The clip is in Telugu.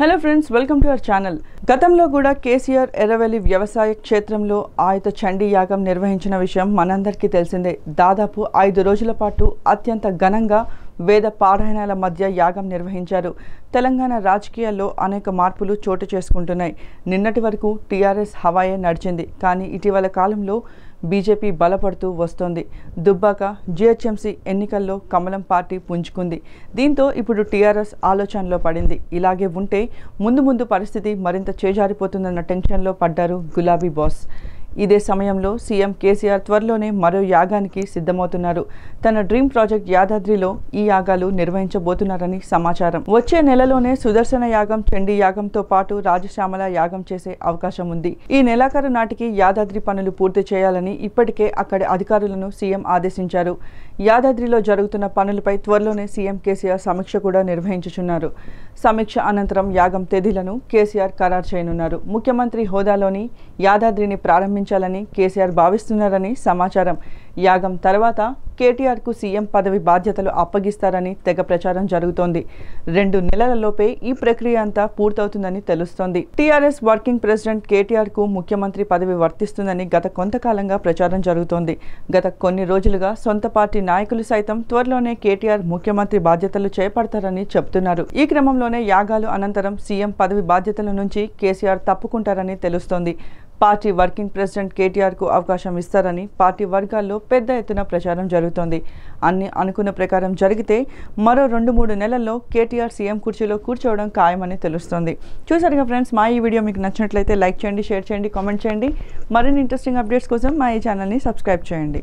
hello friends welcome to our channel గతంలో కూడా కేసీఆర్ ఎర్రవెల్లి వ్యవసాయ క్షేత్రంలో ఆయుత చండీ యాగం నిర్వహించిన విషయం మనందరికీ తెలిసిందే దాదాపు ఐదు రోజుల పాటు అత్యంత ఘనంగా వేద పారాయణాల మధ్య యాగం నిర్వహించారు తెలంగాణ రాజకీయాల్లో అనేక మార్పులు చోటు చేసుకుంటున్నాయి నిన్నటి వరకు టీఆర్ఎస్ హవాయే నడిచింది కానీ ఇటీవల కాలంలో బీజేపీ బలపడుతూ వస్తోంది దుబ్బాక జిహెచ్ఎంసీ ఎన్నికల్లో కమలం పార్టీ పుంజుకుంది దీంతో ఇప్పుడు టీఆర్ఎస్ ఆలోచనలో పడింది ఇలాగే ఉంటే ముందు ముందు పరిస్థితి మరింత చేజారిపోతుందన్న టెన్షన్లో పడ్డారు గులాబీ బాస్ ఇదే సమయంలో సీఎం కేసీఆర్ త్వరలోనే మరో యాగానికి సిద్ధమవుతున్నారు తన డ్రీమ్ ప్రాజెక్ట్ యాదాద్రిలో ఈ యాగాలు నిర్వహించబోతున్నారని సమాచారం వచ్చే నెలలోనే సుదర్శన యాగం చండీ యాగంతో పాటు రాజశ్యామల యాగం చేసే అవకాశం ఉంది ఈ నెలాఖరు నాటికి యాదాద్రి పనులు పూర్తి చేయాలని ఇప్పటికే అక్కడి అధికారులను సీఎం ఆదేశించారు యాదాద్రిలో జరుగుతున్న పనులపై త్వరలోనే సీఎం కేసీఆర్ సమీక్ష కూడా నిర్వహించుచున్నారు సమీక్ష అనంతరం యాగం తేదీలను కేసీఆర్ ఖరారు చేయనున్నారు ముఖ్యమంత్రి హోదాలోని యాదాద్రిని ప్రారంభించాలని కేసీఆర్ భావిస్తున్నారని సమాచారం యాగం తర్వాత కేటీఆర్కు సీఎం పదవి బాధ్యతలు అప్పగిస్తారని తెగ ప్రచారం జరుగుతోంది రెండు నెలలలోపే ఈ ప్రక్రియ అంతా పూర్తవుతుందని తెలుస్తోంది టీఆర్ఎస్ వర్కింగ్ ప్రెసిడెంట్ కేటీఆర్కు ముఖ్యమంత్రి పదవి వర్తిస్తుందని గత కొంతకాలంగా ప్రచారం జరుగుతోంది గత కొన్ని రోజులుగా సొంత పార్టీ నాయకులు సైతం త్వరలోనే కేటీఆర్ ముఖ్యమంత్రి బాధ్యతలు చేపడతారని చెబుతున్నారు ఈ క్రమంలోనే యాగాలు అనంతరం సీఎం పదవి బాధ్యతల నుంచి కేసీఆర్ తప్పుకుంటారని తెలుస్తోంది పార్టీ వర్కింగ్ ప్రెసిడెంట్ కేటీఆర్కు అవకాశం ఇస్తారని పార్టీ వర్గాల్లో పెద్ద ఎత్తున ప్రచారం జరుగుతోంది అన్ని అనుకున్న ప్రకారం జరిగితే మరో రెండు మూడు నెలల్లో కేటీఆర్ సీఎం కుర్చీలో కూర్చోవడం ఖాయమని తెలుస్తుంది చూసారుగా ఫ్రెండ్స్ మా ఈ వీడియో మీకు నచ్చినట్లయితే లైక్ చేయండి షేర్ చేయండి కామెంట్ చేయండి మరిన్ని ఇంట్రెస్టింగ్ అప్డేట్స్ కోసం మా ఈ ఛానల్ని సబ్స్క్రైబ్ చేయండి